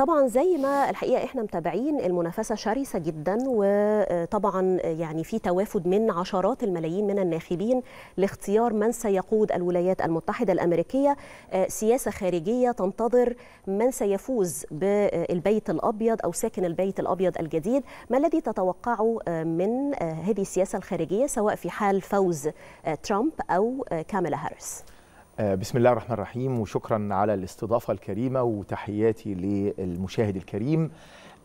طبعا زي ما الحقيقه احنا متابعين المنافسه شرسه جدا وطبعا يعني في توافد من عشرات الملايين من الناخبين لاختيار من سيقود الولايات المتحده الامريكيه آه، سياسه خارجيه تنتظر من سيفوز بالبيت الابيض او ساكن البيت الابيض الجديد ما الذي تتوقعه آه، من آه، هذه السياسه الخارجيه سواء في حال فوز ترامب او كاميلا هاريس آه، بسم الله الرحمن الرحيم وشكرا على الاستضافة الكريمة وتحياتي للمشاهد الكريم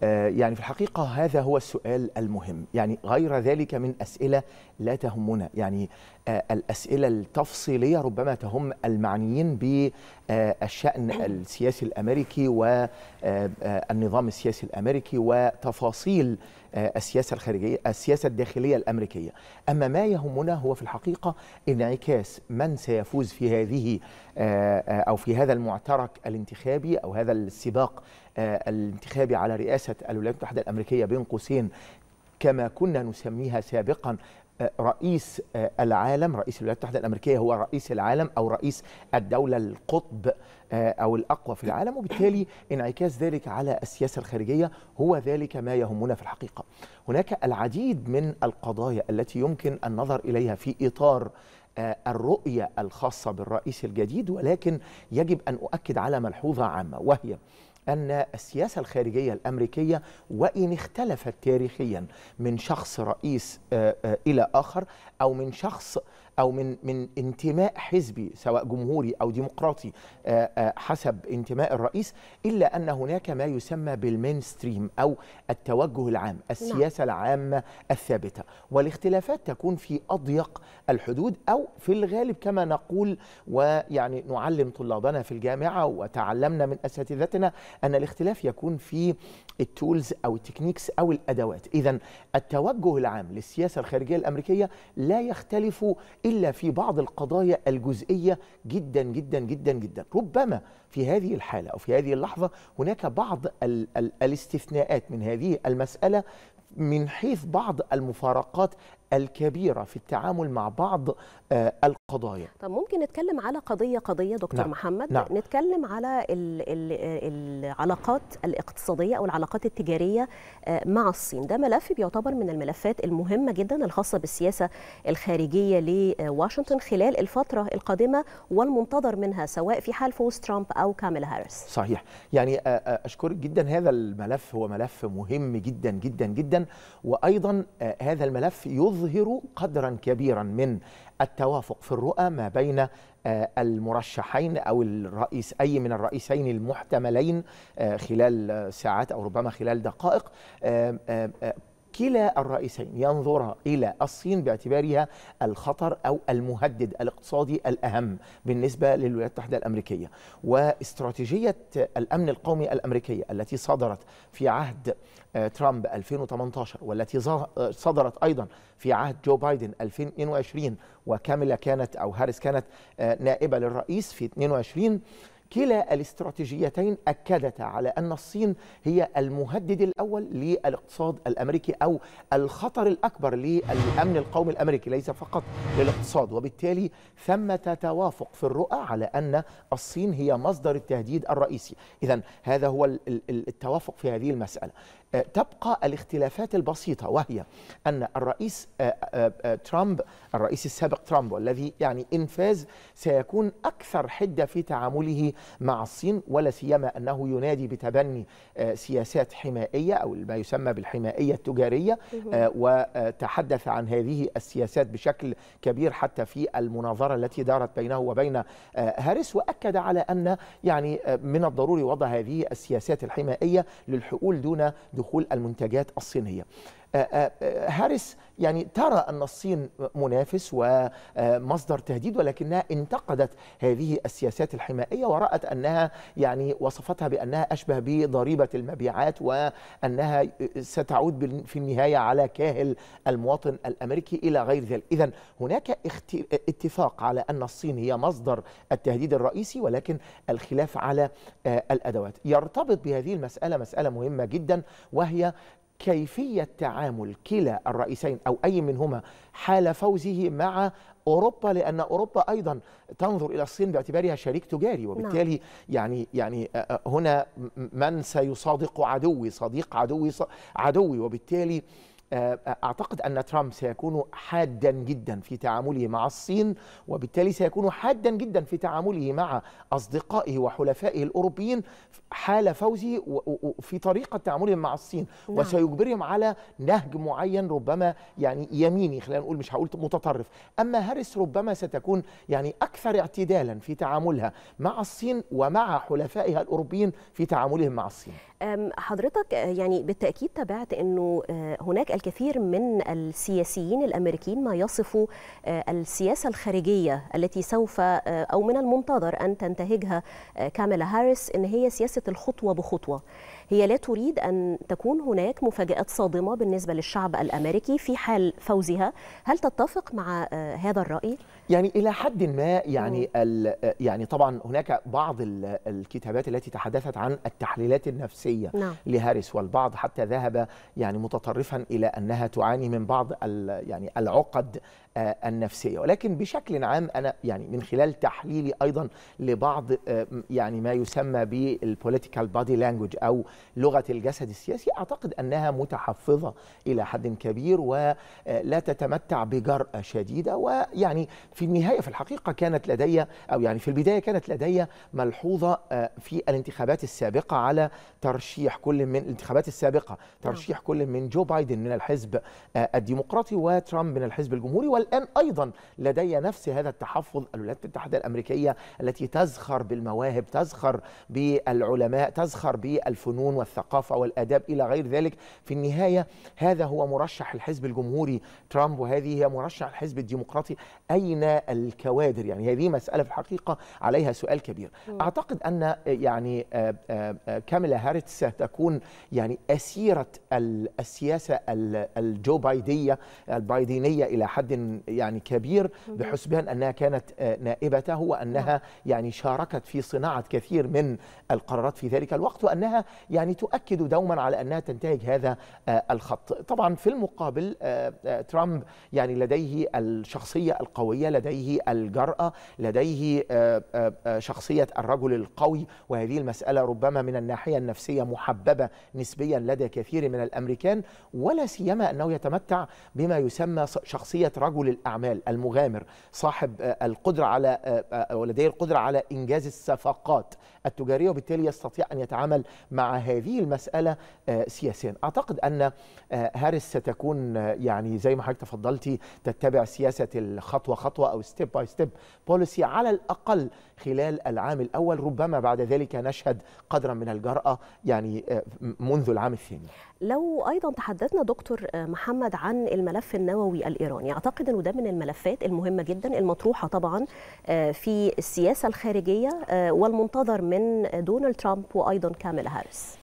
آه، يعني في الحقيقة هذا هو السؤال المهم يعني غير ذلك من أسئلة لا تهمنا يعني آه، الأسئلة التفصيلية ربما تهم المعنيين بالشأن السياسي الأمريكي والنظام آه، السياسي الأمريكي وتفاصيل السياسة الخارجية السياسة الداخلية الأمريكية أما ما يهمنا هو في الحقيقة انعكاس من سيفوز في هذه أو في هذا المعترك الانتخابي أو هذا السباق آه، الانتخابي على رئاسة الولايات المتحدة الأمريكية بين قوسين كما كنا نسميها سابقا آه، رئيس آه، العالم رئيس الولايات المتحدة الأمريكية هو رئيس العالم أو رئيس الدولة القطب أو الأقوى في العالم وبالتالي انعكاس ذلك على السياسة الخارجية هو ذلك ما يهمنا في الحقيقة هناك العديد من القضايا التي يمكن النظر إليها في إطار الرؤية الخاصة بالرئيس الجديد ولكن يجب أن أؤكد على ملحوظة عامة وهي أن السياسة الخارجية الأمريكية وإن اختلفت تاريخيا من شخص رئيس آه، آه، إلى آخر أو من شخص او من من انتماء حزبي سواء جمهوري او ديمقراطي آه، آه، حسب انتماء الرئيس الا ان هناك ما يسمى بالمينستريم او التوجه العام نعم. السياسه العامه الثابته والاختلافات تكون في اضيق الحدود او في الغالب كما نقول ويعني نعلم طلابنا في الجامعه وتعلمنا من اساتذتنا ان الاختلاف يكون في التولز او التكنيكس او الادوات اذا التوجه العام للسياسه الخارجيه الامريكيه لا يختلف إلا في بعض القضايا الجزئية جدا جدا جدا جدا ربما في هذه الحالة أو في هذه اللحظة هناك بعض ال ال الاستثناءات من هذه المسألة من حيث بعض المفارقات الكبيره في التعامل مع بعض آه، القضايا. طب ممكن نتكلم على قضيه قضيه دكتور نعم. محمد نعم. نتكلم على الـ الـ آه، العلاقات الاقتصاديه او العلاقات التجاريه آه، مع الصين، ده ملف بيعتبر من الملفات المهمه جدا الخاصه بالسياسه الخارجيه لواشنطن خلال الفتره القادمه والمنتظر منها سواء في حال فوز ترامب او كاميلا هاريس. صحيح، يعني اشكرك جدا هذا الملف هو ملف مهم جدا جدا جدا وايضا آه، هذا الملف يظهر قدرا كبيرا من التوافق في الرؤى ما بين آه، المرشحين او الرئيس اي من الرئيسين المحتملين آه، خلال ساعات او ربما خلال دقائق كلا الرئيسين ينظر إلى الصين باعتبارها الخطر أو المهدد الاقتصادي الأهم بالنسبة للولايات المتحدة الأمريكية واستراتيجية الأمن القومي الأمريكية التي صدرت في عهد آه، ترامب 2018 والتي آه، صدرت أيضا في عهد جو بايدن 2022 وكاميلا كانت أو هاريس كانت آه، نائبة للرئيس في 22 كلا الاستراتيجيتين أكدتا على أن الصين هي المهدد الأول للاقتصاد الأمريكي أو الخطر الأكبر للأمن القومي الأمريكي ليس فقط للاقتصاد وبالتالي ثمة توافق في الرؤى على أن الصين هي مصدر التهديد الرئيسي إذا هذا هو التوافق في هذه المسألة آه، تبقى الاختلافات البسيطة وهي أن الرئيس آه، آه، ترامب الرئيس السابق ترامب والذي يعني انفاز سيكون أكثر حدة في تعامله مع الصين ولا سيما أنه ينادي بتبني سياسات حمائية أو ما يسمى بالحمائية التجارية وتحدث عن هذه السياسات بشكل كبير حتى في المناظرة التي دارت بينه وبين هاريس وأكد على أن يعني من الضروري وضع هذه السياسات الحمائية للحقول دون دخول دخول المنتجات الصينيه أه، أه، أه، هاريس يعني ترى أن الصين منافس ومصدر تهديد ولكنها انتقدت هذه السياسات الحمائية ورأت أنها يعني وصفتها بأنها أشبه بضريبة المبيعات وأنها ستعود في النهاية على كاهل المواطن الأمريكي إلى غير ذلك إذا هناك اتفاق على أن الصين هي مصدر التهديد الرئيسي ولكن الخلاف على الأدوات يرتبط بهذه المسألة مسألة مهمة جدا وهي كيفية تعامل كلا الرئيسين أو أي منهما حال فوزه مع أوروبا لأن أوروبا أيضا تنظر إلى الصين باعتبارها شريك تجاري وبالتالي نعم. يعني يعني آه، آه، هنا من سيصادق عدوي صديق عدوي عدوي وبالتالي آه، اعتقد ان ترامب سيكون حادا جدا في تعامله مع الصين وبالتالي سيكون حادا جدا في تعامله مع اصدقائه وحلفائه الاوروبيين حال فوزه في طريقه تعاملهم مع الصين نعم. وسيجبرهم على نهج معين ربما يعني يميني خلينا نقول مش هقول متطرف اما هاريس ربما ستكون يعني اكثر اعتدالا في تعاملها مع الصين ومع حلفائها الاوروبيين في تعاملهم مع الصين حضرتك آه، يعني بالتاكيد تابعت انه آه، هناك الكثير من السياسيين الامريكيين ما يصفوا آه، السياسه الخارجيه التي سوف او من المنتظر ان تنتهجها كاميلا هاريس ان هي سياسه الخطوه بخطوه هي لا تريد أن تكون هناك مفاجآت صادمة بالنسبة للشعب الأمريكي في حال فوزها هل تتفق مع آه، هذا الرأي؟ يعني إلى حد ما يعني آه، يعني طبعا هناك بعض الكتابات التي تحدثت عن التحليلات النفسية نعم. لهاريس والبعض حتى ذهب يعني متطرفا إلى أنها تعاني من بعض يعني العقد آه، النفسيه ولكن بشكل عام انا يعني من خلال تحليلي ايضا لبعض آه، يعني ما يسمى بالبوليتيكال بادي لانجوج او لغه الجسد السياسي اعتقد انها متحفظه الى حد كبير ولا آه، تتمتع بجراه شديده ويعني في النهايه في الحقيقه كانت لدي او يعني في البدايه كانت لدي ملحوظه في الانتخابات السابقه على ترشيح كل من الانتخابات السابقه ترشيح نعم. كل من جو بايدن من الحزب الديمقراطي وترامب من الحزب الجمهوري الآن أيضا لدي نفس هذا التحفظ الولايات المتحدة الأمريكية التي تزخر بالمواهب تزخر بالعلماء تزخر بالفنون والثقافة والأداب إلى غير ذلك في النهاية هذا هو مرشح الحزب الجمهوري ترامب وهذه هي مرشح الحزب الديمقراطي أين الكوادر يعني هذه مسألة في الحقيقة عليها سؤال كبير أعتقد أن يعني آه، آه، آه، كاميلا هارتس ستكون يعني أسيرة السياسة الجو بايدية البايدينية إلى حد يعني كبير بحسبان أنها كانت آه، نائبته وأنها نعم. يعني شاركت في صناعة كثير من القرارات في ذلك الوقت وأنها يعني تؤكد دوما على أنها تنتهج هذا آه، الخط طبعا في المقابل آه، ترامب يعني لديه الشخصية القوية لديه الجرأة لديه شخصية الرجل القوي وهذه المسألة ربما من الناحية النفسية محببة نسبيا لدى كثير من الأمريكان ولا سيما أنه يتمتع بما يسمى شخصية رجل رجل الاعمال المغامر صاحب آه، القدره على آه، آه، ولديه القدره على انجاز الصفقات التجاريه وبالتالي يستطيع ان يتعامل مع هذه المساله سياسيا اعتقد ان هارس ستكون يعني زي ما حضرتك تفضلتي تتبع سياسه الخطوه خطوه او ستيب باي ستيب بوليسي على الاقل خلال العام الأول ربما بعد ذلك نشهد قدرا من الجرأة يعني آه، منذ العام الثاني لو أيضا تحدثنا دكتور آه، محمد عن الملف النووي الإيراني أعتقد أنه ده من الملفات المهمة جدا المطروحة طبعا آه، في السياسة الخارجية والمنتظر من دونالد ترامب وأيضا كاميلا هاريس